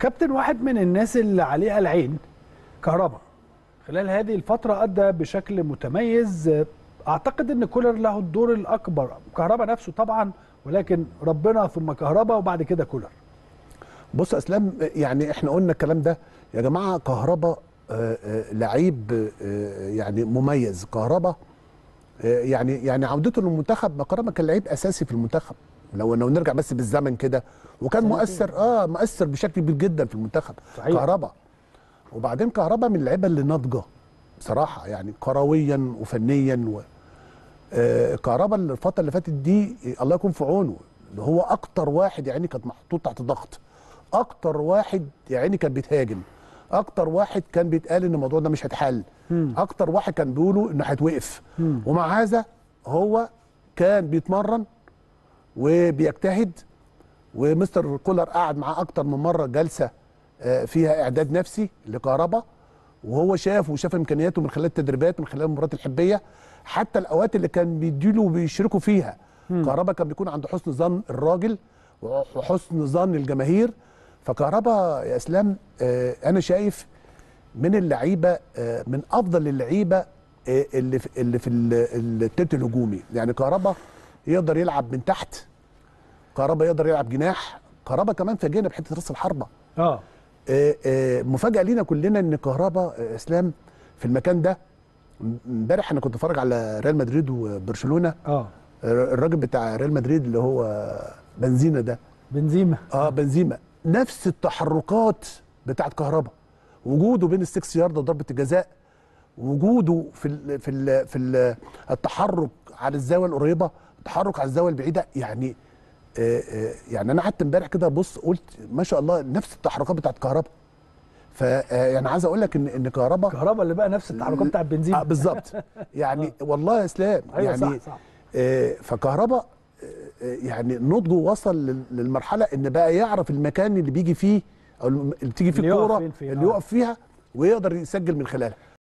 كابتن واحد من الناس اللي عليها العين كهربا خلال هذه الفترة أدى بشكل متميز أعتقد أن كولر له الدور الأكبر كهربا نفسه طبعا ولكن ربنا ثم كهربا وبعد كده كولر بص أسلام يعني إحنا قلنا الكلام ده يا جماعة كهربا آه، آه، لعيب آه، يعني مميز كهربا يعني يعني عودته للمنتخب كهربا كان لعيب أساسي في المنتخب لو لو نرجع بس بالزمن كده وكان مؤثر اه مؤثر بشكل كبير جدا في المنتخب صحيح. كهربا وبعدين كهربا من اللعيبه اللي ناضجه بصراحه يعني كرويا وفنيا و آه كهربا الفتره اللي فاتت دي الله يكون في عونه هو اكتر واحد يعني كانت محطوط تحت ضغط اكتر واحد يعني كان بيتهاجم اكتر واحد كان بيتقال ان الموضوع ده مش هيتحل اكتر واحد كان بيقولوا انه هيتوقف ومع هذا هو كان بيتمرن وبيجتهد ومستر كولر قعد معاه اكتر من مره جلسه آه، فيها اعداد نفسي لكهربا وهو شاف وشاف امكانياته من خلال التدريبات من خلال المباريات الحبيه حتى الاوقات اللي كان بيديله وبيشركوا فيها كهربا كان بيكون عند حسن ظن الراجل وحسن ظن الجماهير فكهربا يا اسلام آه، انا شايف من اللعيبه آه، من افضل اللعيبه اللي في اللي في التلت الهجومي يعني كهربا يقدر يلعب من تحت كهربا يقدر يلعب جناح كهربا كمان فاجئنا بحته راس الحربه آه. آه،, اه مفاجاه لينا كلنا ان كهربا آه، اسلام في المكان ده امبارح انا كنت اتفرج على ريال مدريد وبرشلونه اه الراجل بتاع ريال مدريد اللي هو بنزيما ده بنزيما اه بنزيما نفس التحركات بتاعت كهربا وجوده بين السكس يارده وضربه الجزاء وجوده في ال في ال في التحرك على الزاويه القريبه تحرك على الزاويه البعيده يعني آآ آه، آه، يعني انا قعدت امبارح كده بص قلت ما شاء الله نفس التحركات بتاعت كهرباء فيعني آه، عايز اقول لك ان ان كهرباء كهرباء اللي بقى نفس التحركات بتاعت البنزين بالظبط يعني والله يا اسلام أيوة، يعني صح صح. فكهرباء يعني نضجه وصل للمرحله ان بقى يعرف المكان اللي بيجي فيه او اللي بتيجي فيه الكوره اللي يقف فيها ويقدر يسجل من خلالها